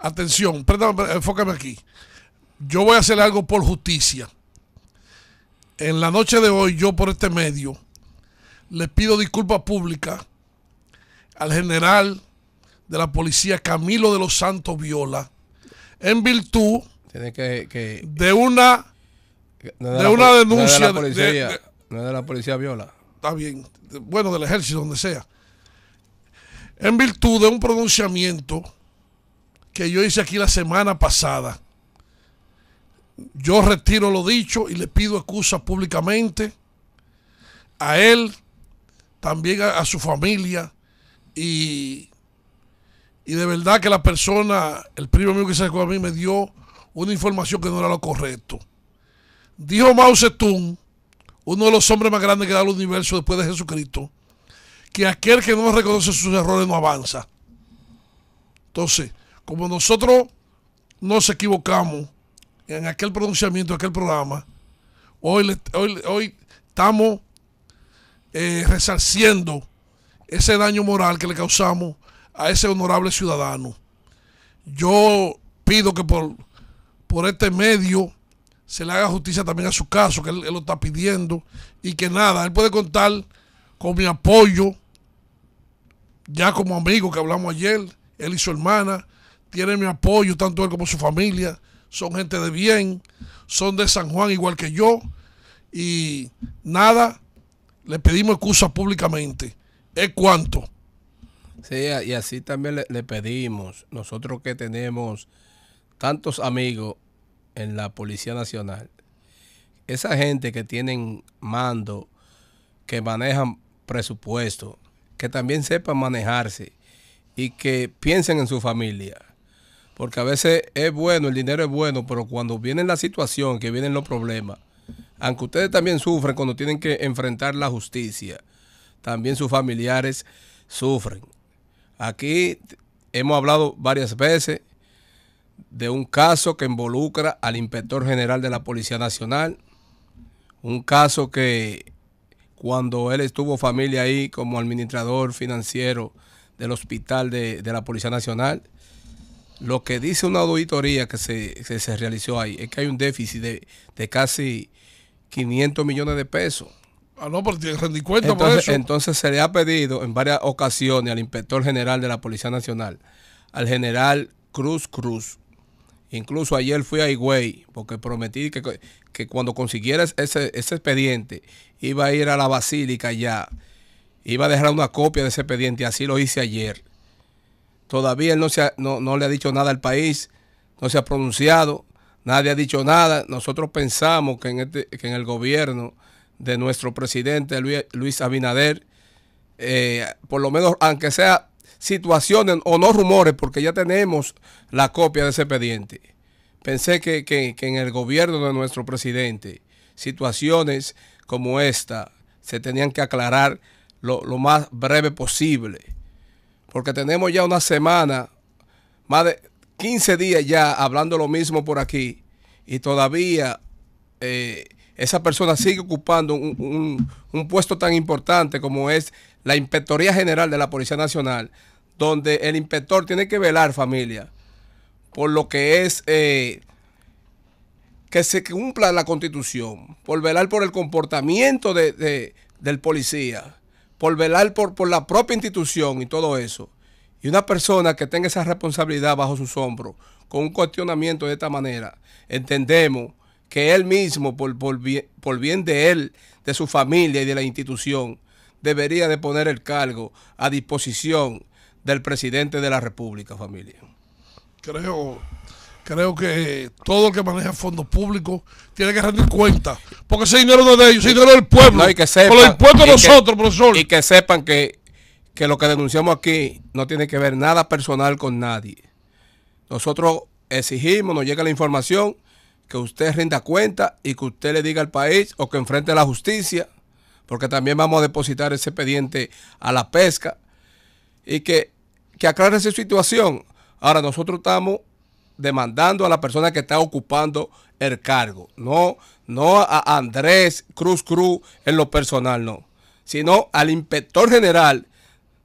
Atención, perdón, enfócame aquí. Yo voy a hacer algo por justicia. En la noche de hoy, yo por este medio, le pido disculpas públicas al general de la policía Camilo de los Santos Viola en virtud de una de, una denuncia de, la policía, de la policía Viola está bien bueno del ejército donde sea en virtud de un pronunciamiento que yo hice aquí la semana pasada. Yo retiro lo dicho y le pido excusa públicamente a él, también a, su familia y, y, de verdad que la persona, el primo mío que se acercó a mí me dio una información que no era lo correcto. Dijo Mao Zedong, uno de los hombres más grandes que da el universo después de Jesucristo, que aquel que no reconoce sus errores no avanza. Entonces, como nosotros nos equivocamos en aquel pronunciamiento, en aquel programa, hoy, hoy, estamos eh, resarciendo ese daño moral que le causamos a ese honorable ciudadano. Yo pido que por, por este medio se le haga justicia también a su caso, que él, lo está pidiendo, y que nada, él puede contar con mi apoyo, ya como amigo que hablamos ayer, él y su hermana, tienen mi apoyo, tanto él como su familia. Son gente de bien, son de San Juan igual que yo. Y nada, le pedimos excusa públicamente. ¿Es cuánto? Sí, y así también le, le, pedimos, nosotros que tenemos tantos amigos en la Policía Nacional, esa gente que tienen mando, que manejan presupuesto, que también sepan manejarse y que piensen en su familia. Porque a veces es bueno, el dinero es bueno, pero cuando viene la situación, que vienen los problemas, aunque ustedes también sufren cuando tienen que enfrentar la justicia, también sus familiares sufren. Aquí hemos hablado varias veces de un caso que involucra al inspector general de la Policía Nacional, un caso que cuando él estuvo familia ahí como administrador financiero del hospital de, de la Policía Nacional, lo que dice una auditoría que se, realizó ahí es que hay un déficit de, casi 500 millones de pesos. Ah, no, porque rendí entonces, por eso. Entonces se le ha pedido en varias ocasiones al inspector general de la Policía Nacional, al general Cruz Cruz. Incluso ayer fui a Higüey porque prometí que, cuando consiguiera ese, ese expediente iba a ir a la basílica ya. Iba a dejar una copia de ese expediente, así lo hice ayer. Todavía él no, se no, no le ha dicho nada al país, no se ha pronunciado, nadie ha dicho nada. Nosotros pensamos que en, este, el gobierno de nuestro presidente Luis, Abinader, eh, por lo menos aunque sea situaciones o no rumores, porque ya tenemos la copia de ese expediente. Pensé que, en el gobierno de nuestro presidente situaciones como esta se tenían que aclarar lo, lo más breve posible porque tenemos ya una semana, más de 15 días ya hablando lo mismo por aquí, y todavía eh, esa persona sigue ocupando un, puesto tan importante como es la Inspectoría General de la Policía Nacional, donde el inspector tiene que velar, familia, por lo que es... Eh, que se cumpla la constitución, por velar por el comportamiento del policía por velar por, por la propia institución y todo eso, y una persona que tenga esa responsabilidad bajo sus hombros, con un cuestionamiento de esta manera, entendemos que él mismo, por, bien, por bien de él, de su familia y de la institución, debería de poner el cargo a disposición del presidente de la República, familia. Creo Creo que todo el que maneja fondos públicos tiene que rendir cuenta. Porque ese dinero no es de ellos, ese dinero del pueblo. No, y que sepan, nosotros, profesor. Y que sepan que, lo que denunciamos aquí no tiene que ver nada personal con nadie. Nosotros exigimos, nos llega la información, que usted rinda cuenta y que usted le diga al país o que enfrente a la justicia, porque también vamos a depositar ese expediente a la pesca y que, que aclare esa situación. Ahora nosotros estamos demandando a la persona que está ocupando el cargo. No, no a Andrés Cruz Cruz en lo personal, no. Sino al inspector general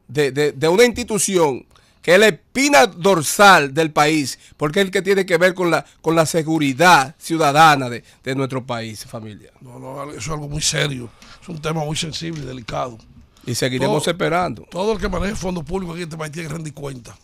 de, una institución que es la espina dorsal del país, porque es el que tiene que ver con la, con la seguridad ciudadana de, nuestro país, familia. No, no, eso es algo muy serio, es un tema muy sensible y delicado. Y seguiremos esperando. Todo el que maneje fondos públicos aquí en este país tiene que rendir cuenta.